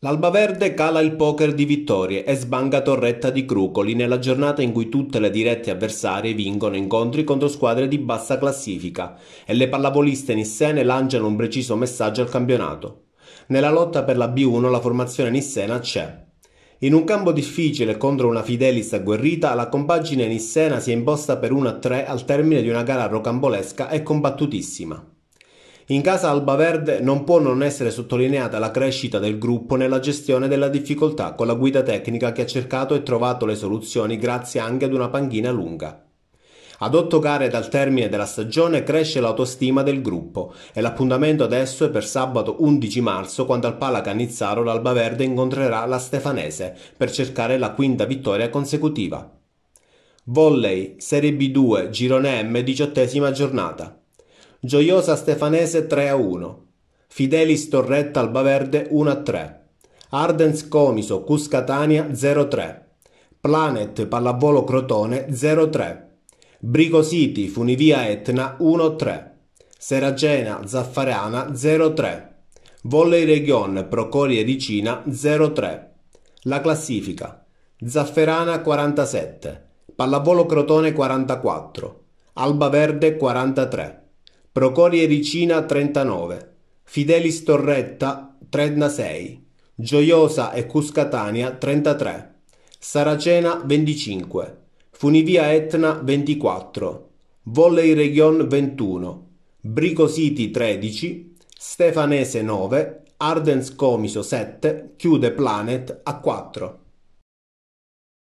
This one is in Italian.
L'Albaverde cala il poker di vittorie e sbanga Torretta di Crucoli nella giornata in cui tutte le dirette avversarie vincono incontri contro squadre di bassa classifica e le pallavoliste nissene lanciano un preciso messaggio al campionato. Nella lotta per la B1 la formazione nissena c'è. In un campo difficile contro una Fidelis agguerrita, la compagine nissena si è imposta per 1-3 al termine di una gara rocambolesca e combattutissima. In casa albaverde non può non essere sottolineata la crescita del gruppo nella gestione della difficoltà con la guida tecnica che ha cercato e trovato le soluzioni grazie anche ad una panchina lunga. Ad otto gare dal termine della stagione cresce l'autostima del gruppo e l'appuntamento adesso è per sabato 11 marzo quando al Pala Cannizzaro l'Albaverde incontrerà la Stefanese per cercare la quinta vittoria consecutiva. Volley, Serie B2, Girone M, diciottesima giornata. Gioiosa Stefanese 3 a 1, Fidelis Torretta Albaverde 1 a 3, Ardens Comiso Cuscatania 0 3, Planet Pallavolo Crotone 0 3, Brico City Funivia Etna 1 3, Seragena Zaffarana 0 3, Volley Region Procorie Ricina 0 3. La classifica Zafferana 47, Pallavolo Crotone 44, Alba Verde 43. Procorie Ricina 39, Fidelis Torretta 36, Gioiosa e Cuscatania 33, Saracena 25, Funivia Etna 24, Volley Region 21, Brico City 13, Stefanese 9, Ardens Comiso 7, chiude Planet a 4.